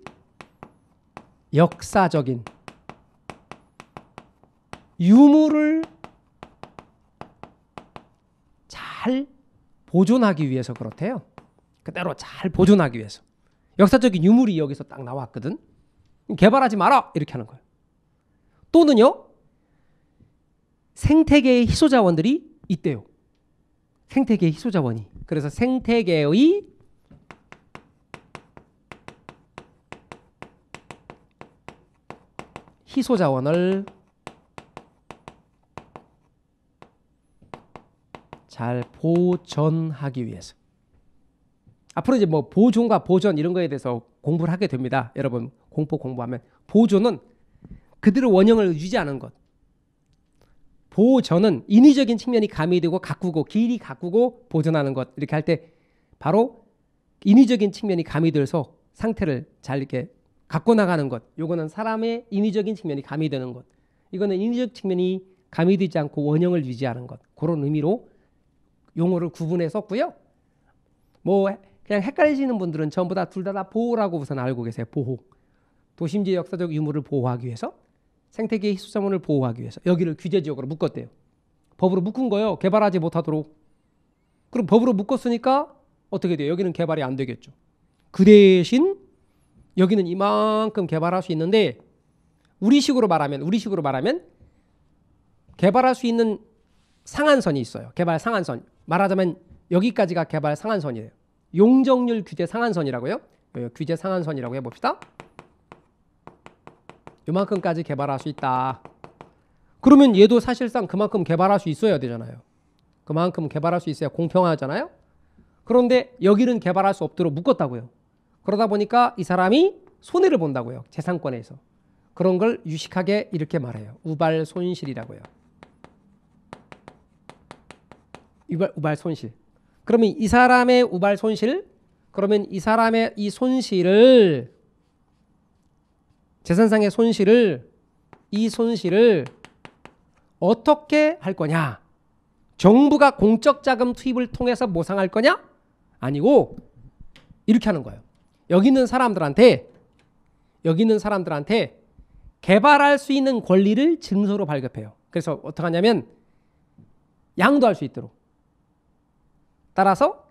역사적인 유물을 잘 보존하기 위해서 그렇대요. 그대로 잘 보존하기 위해서. 역사적인 유물이 여기서 딱 나왔거든. 개발하지 마라! 이렇게 하는 거예요. 또는요, 생태계의 희소자원들이 있대요. 생태계의 희소자원이. 그래서 생태계의 희소자원을 잘 보존하기 위해서. 앞으로 이제 뭐 보존과 보전 이런 거에 대해서 공부를 하게 됩니다. 여러분 공포 공부하면 보존은 그대로 원형을 유지하는 것. 보전은 인위적인 측면이 가미되고 가꾸고 길이 가꾸고 보존하는 것 이렇게 할 때 바로 인위적인 측면이 가미돼서 상태를 잘 이렇게 갖고 나가는 것. 요거는 사람의 인위적인 측면이 가미되는 것. 이거는 인위적 측면이 가미되지 않고 원형을 유지하는 것. 그런 의미로 용어를 구분했었고요뭐 그냥 헷갈리시는 분들은 전부 다 둘 다 다 보호라고 우선 알고 계세요. 보호. 도심지의 역사적 유물을 보호하기 위해서 생태계 의 희수자원을 보호하기 위해서 여기를 규제 지역으로 묶었대요. 법으로 묶은 거예요. 개발하지 못하도록. 그럼 법으로 묶었으니까 어떻게 돼요? 여기는 개발이 안 되겠죠. 그 대신 여기는 이만큼 개발할 수 있는데 우리식으로 말하면 우리식으로 말하면 개발할 수 있는 상한선이 있어요. 개발 상한선. 말하자면 여기까지가 개발 상한선이에요. 용적률 규제 상한선이라고요. 어, 규제 상한선이라고 해봅시다. 이만큼까지 개발할 수 있다. 그러면 얘도 사실상 그만큼 개발할 수 있어야 되잖아요. 그만큼 개발할 수 있어야 공평하잖아요. 그런데 여기는 개발할 수 없도록 묶었다고요. 그러다 보니까 이 사람이 손해를 본다고요. 재산권에서. 그런 걸 유식하게 이렇게 말해요. 우발 손실이라고요. 우발, 우발 손실. 그러면 이 사람의 우발 손실, 그러면 이 사람의 이 손실을 재산상의 손실을 이 손실을 어떻게 할 거냐? 정부가 공적 자금 투입을 통해서 보상할 거냐? 아니고 이렇게 하는 거예요. 여기 있는 사람들한테 여기 있는 사람들한테 개발할 수 있는 권리를 증서로 발급해요. 그래서 어떻게 하냐면 양도할 수 있도록 따라서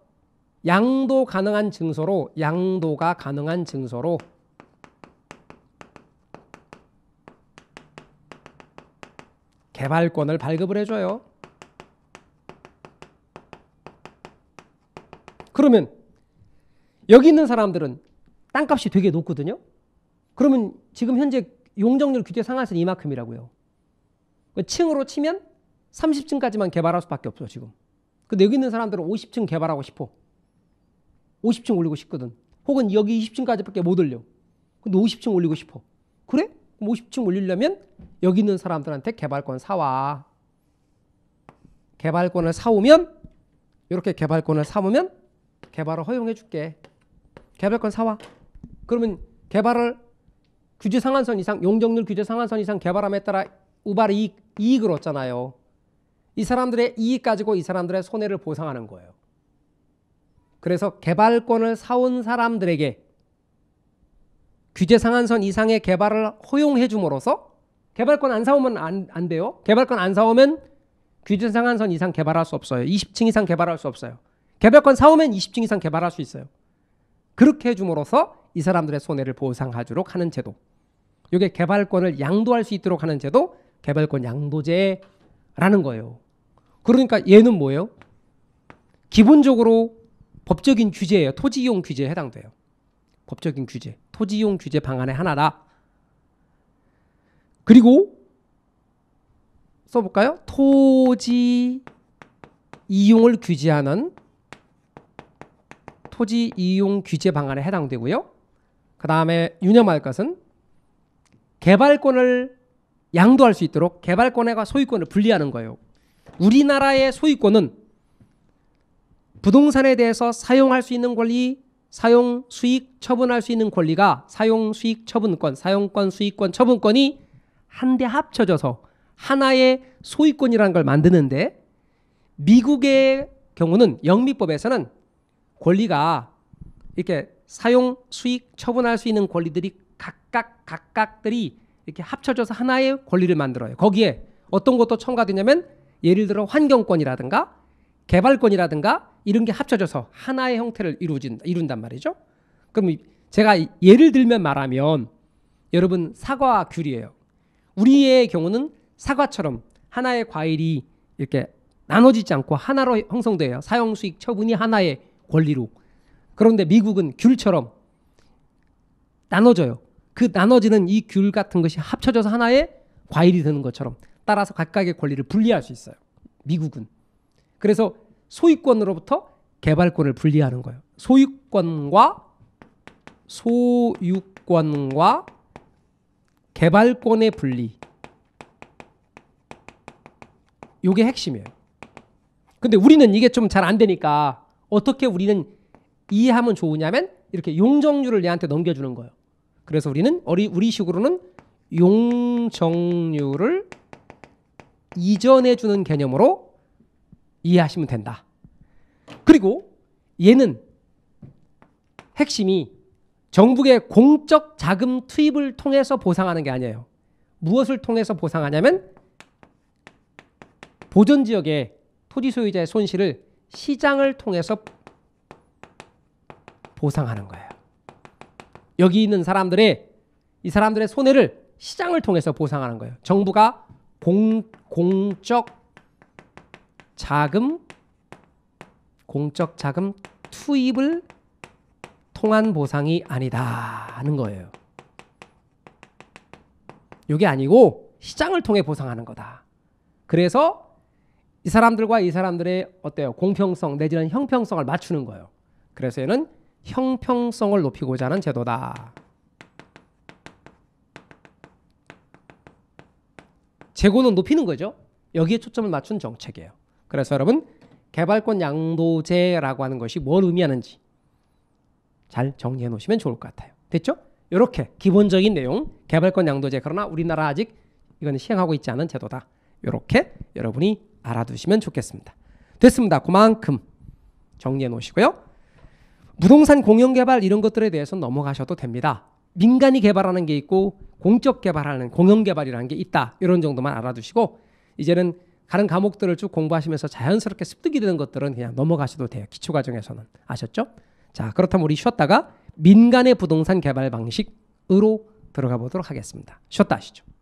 양도 가능한 증서로 양도가 가능한 증서로 개발권을 발급을 해줘요. 그러면 여기 있는 사람들은 땅값이 되게 높거든요. 그러면 지금 현재 용적률 규제 상한선 이만큼이라고요. 그 층으로 치면 30층까지만 개발할 수밖에 없어 지금. 근데 여기 있는 사람들은 50층 개발하고 싶어. 50층 올리고 싶거든. 혹은 여기 20층까지밖에 못 올려. 근데 50층 올리고 싶어. 그래? 그럼 50층 올리려면 여기 있는 사람들한테 개발권 사와. 개발권을 사오면 이렇게 개발권을 사오면 개발을 허용해 줄게. 개발권 사와. 그러면 개발을 규제 상한선 이상 용적률 규제 상한선 이상 개발함에 따라 우발 이익, 이익을 얻잖아요. 이 사람들의 이익 가지고 이 사람들의 손해를 보상하는 거예요. 그래서 개발권을 사온 사람들에게 규제 상한선 이상의 개발을 허용해 줌으로써 개발권 안 사오면 안, 안 돼요. 개발권 안 사오면 규제 상한선 이상 개발할 수 없어요. 20층 이상 개발할 수 없어요. 개발권 사오면 20층 이상 개발할 수 있어요. 그렇게 해줌으로써 이 사람들의 손해를 보상하도록 하는 제도. 이게 개발권을 양도할 수 있도록 하는 제도, 개발권 양도제라는 거예요. 그러니까 얘는 뭐예요? 기본적으로 법적인 규제예요. 토지 이용 규제에 해당돼요. 법적인 규제, 토지 이용 규제 방안의 하나다. 그리고 써볼까요? 토지 이용을 규제하는 토지 이용 규제 방안에 해당되고요. 그 다음에 유념할 것은 개발권을 양도할 수 있도록 개발권과 소유권을 분리하는 거예요. 우리나라의 소유권은 부동산에 대해서 사용할 수 있는 권리, 사용 수익 처분할 수 있는 권리가 사용 수익 처분권, 사용권 수익권 처분권이 한데 합쳐져서 하나의 소유권이라는 걸 만드는데 미국의 경우는 영미법에서는 권리가 이렇게 사용, 수익, 처분할 수 있는 권리들이 각각 각각들이 이렇게 합쳐져서 하나의 권리를 만들어요. 거기에 어떤 것도 첨가되냐면 예를 들어 환경권이라든가 개발권이라든가 이런 게 합쳐져서 하나의 형태를 이루진, 이룬단 말이죠. 그럼 제가 예를 들면 말하면 여러분 사과 귤이에요. 우리의 경우는 사과처럼 하나의 과일이 이렇게 나눠지지 않고 하나로 형성돼요. 사용 수익 처분이 하나의 권리로. 그런데 미국은 귤처럼 나눠져요. 그 나눠지는 이 귤 같은 것이 합쳐져서 하나의 과일이 되는 것처럼 따라서 각각의 권리를 분리할 수 있어요. 미국은. 그래서 소유권으로부터 개발권을 분리하는 거예요. 소유권과 소유권과 개발권의 분리. 이게 핵심이에요. 근데 우리는 이게 좀 잘 안 되니까 어떻게 우리는 이해하면 좋으냐면 이렇게 용적률을 얘한테 넘겨주는 거예요. 그래서 우리는 우리, 우리식으로는 용적률을 이전해주는 개념으로 이해하시면 된다. 그리고 얘는 핵심이 정부의 공적 자금 투입을 통해서 보상하는 게 아니에요. 무엇을 통해서 보상하냐면 보전 지역의 토지 소유자의 손실을 시장을 통해서 보상하는 거예요. 여기 있는 사람들의 이 사람들의 손해를 시장을 통해서 보상하는 거예요. 정부가 공, 공적 자금 공적 자금 투입을 통한 보상이 아니다 하는 거예요. 이게 아니고 시장을 통해 보상하는 거다. 그래서 이 사람들과 이 사람들의 어때요? 공평성 내지는 형평성을 맞추는 거예요. 그래서 얘는 형평성을 높이고자 하는 제도다. 재고는 높이는 거죠. 여기에 초점을 맞춘 정책이에요. 그래서 여러분 개발권 양도제라고 하는 것이 뭘 의미하는지 잘 정리해 놓으시면 좋을 것 같아요. 됐죠? 이렇게 기본적인 내용 개발권 양도제 그러나 우리나라 아직 이거는 시행하고 있지 않은 제도다. 이렇게 여러분이 알아두시면 좋겠습니다. 됐습니다. 그만큼 정리해 놓으시고요. 부동산 공영 개발 이런 것들에 대해서 넘어가셔도 됩니다. 민간이 개발하는 게 있고 공적 개발하는 공영 개발이라는 게 있다. 이런 정도만 알아두시고 이제는 다른 과목들을 쭉 공부하시면서 자연스럽게 습득이 되는 것들은 그냥 넘어가셔도 돼요. 기초 과정에서는 아셨죠? 자, 그렇다면 우리 쉬었다가 민간의 부동산 개발 방식으로 들어가 보도록 하겠습니다. 쉬었다 하시죠.